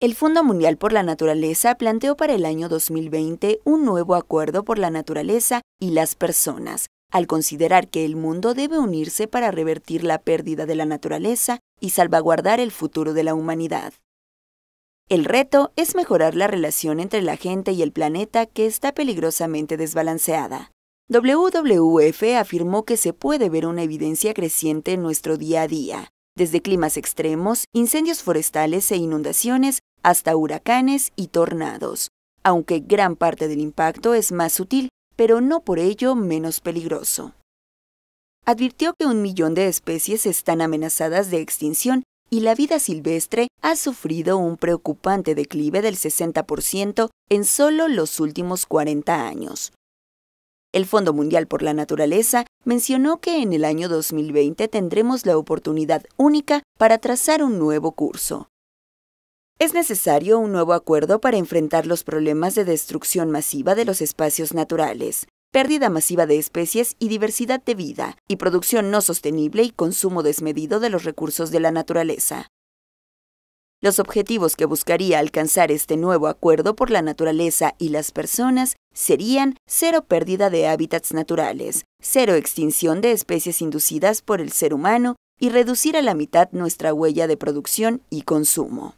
El Fondo Mundial por la Naturaleza planteó para el año 2020 un nuevo acuerdo por la naturaleza y las personas, al considerar que el mundo debe unirse para revertir la pérdida de la naturaleza y salvaguardar el futuro de la humanidad. El reto es mejorar la relación entre la gente y el planeta que está peligrosamente desbalanceada. WWF afirmó que se puede ver una evidencia creciente en nuestro día a día, desde climas extremos, incendios forestales e inundaciones hasta huracanes y tornados, aunque gran parte del impacto es más sutil, pero no por ello menos peligroso. Advirtió que un millón de especies están amenazadas de extinción y la vida silvestre ha sufrido un preocupante declive del 60% en solo los últimos 40 años. El Fondo Mundial por la Naturaleza mencionó que en el año 2020 tendremos la oportunidad única para trazar un nuevo curso, es necesario un nuevo acuerdo para enfrentar los problemas de destrucción masiva de los espacios naturales, pérdida masiva de especies y diversidad de vida, y producción no sostenible y consumo desmedido de los recursos de la naturaleza. Los objetivos que buscaría alcanzar este nuevo acuerdo por la naturaleza y las personas serían cero pérdida de hábitats naturales, cero extinción de especies inducidas por el ser humano y reducir a la mitad nuestra huella de producción y consumo.